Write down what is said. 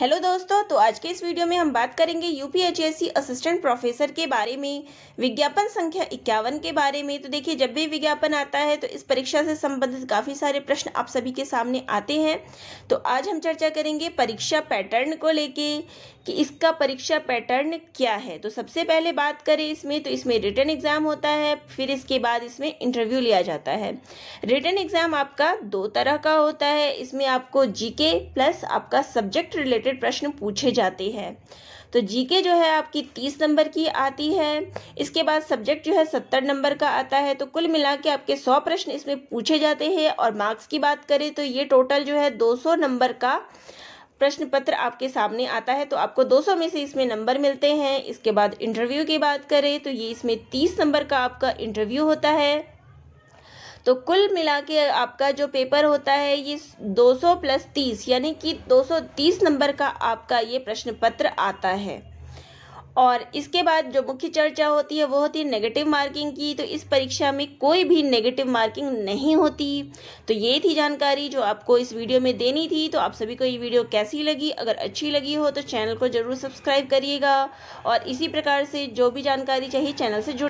hello दोस्तों तो आज के इस वीडियो में हम बात करेंगे यूपीएचएससी असिस्टेंट प्रोफेसर के बारे में विज्ञापन संख्या इक्यावन के बारे में तो देखिए जब भी विज्ञापन आता है तो इस परीक्षा से संबंधित काफ़ी सारे प्रश्न आप सभी के सामने आते हैं तो आज हम चर्चा करेंगे परीक्षा पैटर्न को लेके कि इसका परीक्षा पैटर्न क्या है तो सबसे पहले बात करें इसमें तो इसमें रिटर्न एग्ज़ाम होता है फिर इसके बाद इसमें इंटरव्यू लिया जाता है रिटर्न एग्ज़ाम आपका दो तरह का होता है इसमें आपको जी प्लस आपका सब्जेक्ट रिलेटेड रिलेटेड प्रश्न पूछे जाते हैं तो जीके जो है आपकी तीस नंबर की आती है इसके बाद सब्जेक्ट जो है सत्तर नंबर का आता है तो कुल मिला के आपके सौ प्रश्न इसमें पूछे जाते हैं और मार्क्स की बात करें तो ये टोटल जो है दो सौ नंबर का प्रश्न पत्र आपके सामने आता है तो आपको 200 में से इसमें नंबर मिलते हैं इसके बाद इंटरव्यू की बात करें तो ये इसमें 30 नंबर का आपका इंटरव्यू होता है तो कुल मिला के आपका जो पेपर होता है ये 200 प्लस 30 यानी कि 230 नंबर का आपका ये प्रश्न पत्र आता है और इसके बाद जो मुख्य चर्चा होती है वो होती है नेगेटिव मार्किंग की तो इस परीक्षा में कोई भी नेगेटिव मार्किंग नहीं होती तो ये थी जानकारी जो आपको इस वीडियो में देनी थी तो आप सभी को ये वीडियो कैसी लगी अगर अच्छी लगी हो तो चैनल को ज़रूर सब्सक्राइब करिएगा और इसी प्रकार से जो भी जानकारी चाहिए चैनल से जुड़